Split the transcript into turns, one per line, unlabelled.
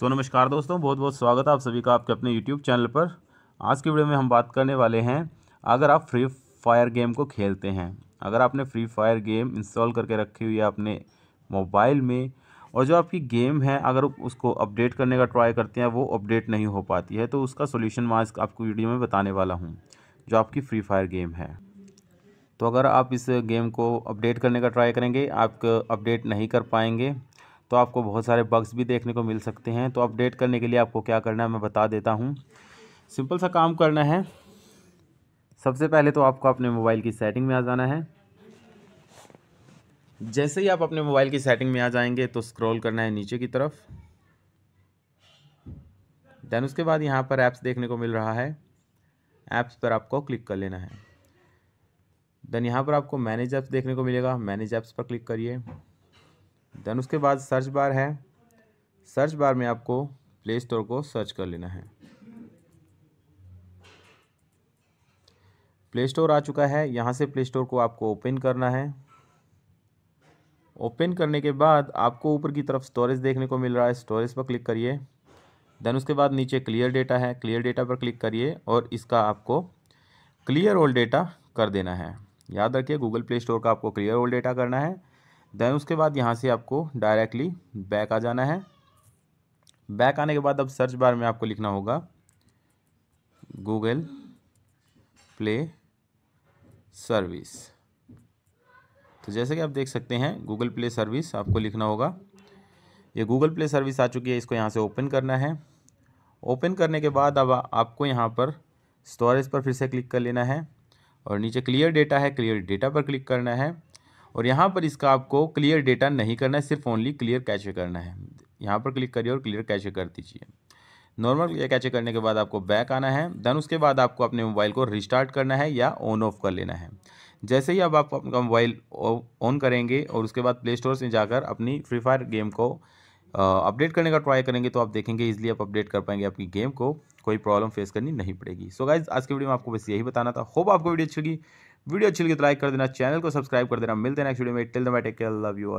सो नमस्कार दोस्तों बहुत बहुत स्वागत है आप सभी का आपके अपने यूट्यूब चैनल पर आज की वीडियो में हम बात करने वाले हैं अगर आप फ्री फायर गेम को खेलते हैं अगर आपने फ्री फायर गेम इंस्टॉल करके रखी हुई है अपने मोबाइल में और जो आपकी गेम है अगर उसको अपडेट करने का ट्राई करते हैं वो अपडेट नहीं हो पाती है तो उसका सोल्यूशन मैं आज आपको वीडियो में बताने वाला हूँ जो आपकी फ्री फायर गेम है तो अगर आप इस गेम को अपडेट करने का ट्राई करेंगे आप अपडेट नहीं कर पाएंगे तो आपको बहुत सारे बग्स भी देखने को मिल सकते हैं तो अपडेट करने के लिए आपको क्या करना है मैं बता देता हूँ सिंपल सा काम करना है सबसे पहले तो आपको अपने मोबाइल की सेटिंग में आ जाना है जैसे ही आप अपने मोबाइल की सेटिंग में आ जाएंगे तो स्क्रॉल करना है नीचे की तरफ देन उसके बाद यहाँ पर ऐप्स देखने को मिल रहा है ऐप्स पर आपको क्लिक कर लेना है देन यहाँ पर आपको मैनेज ऐप्स देखने को मिलेगा मैनेज ऐप्स पर क्लिक करिए देन उसके बाद सर्च बार है सर्च बार में आपको प्ले स्टोर को सर्च कर लेना है प्ले स्टोर आ चुका है यहाँ से प्ले स्टोर को आपको ओपन करना है ओपन करने के बाद आपको ऊपर की तरफ स्टोरेज देखने को मिल रहा है स्टोरेज पर क्लिक करिए देन उसके बाद नीचे क्लियर डेटा है क्लियर डेटा पर क्लिक करिए और इसका आपको क्लियर ओल्ड डेटा कर देना है याद रखिए गूगल प्ले स्टोर का आपको क्लियर ओल्ड डेटा करना है देन उसके बाद यहाँ से आपको डायरेक्टली बैक आ जाना है बैक आने के बाद अब सर्च बार में आपको लिखना होगा गूगल प्ले सर्विस तो जैसे कि आप देख सकते हैं गूगल प्ले सर्विस आपको लिखना होगा ये गूगल प्ले सर्विस आ चुकी है इसको यहाँ से ओपन करना है ओपन करने के बाद अब आपको यहाँ पर स्टोरेज पर फिर से क्लिक कर लेना है और नीचे क्लियर डेटा है क्लियर डेटा पर क्लिक करना है और यहाँ पर इसका आपको क्लियर डेटा नहीं करना है सिर्फ ओनली क्लियर कैचे करना है यहाँ पर क्लिक करिए और क्लियर कैचे कर दीजिए नॉर्मल क्लियर कैचे करने के बाद आपको बैक आना है देन उसके बाद आपको अपने मोबाइल को रिस्टार्ट करना है या ऑन ऑफ कर लेना है जैसे ही अब आप अपना मोबाइल ऑन करेंगे और उसके बाद प्ले स्टोर से जाकर अपनी फ्री फायर गेम को अपडेट करने का ट्राई करेंगे तो आप देखेंगे इजिली आप अपडेट कर पाएंगे अपनी गेम को कोई प्रॉब्लम फेस करनी नहीं पड़ेगी सो so गाइज आज की वीडियो में आपको बस यही बताना था होप आपको वीडियो अच्छी लगी वीडियो अच्छी लगी तो लाइक कर देना चैनल को सब्सक्राइब कर देना मिलते हैं नेक्स्ट वीडियो में till the take love you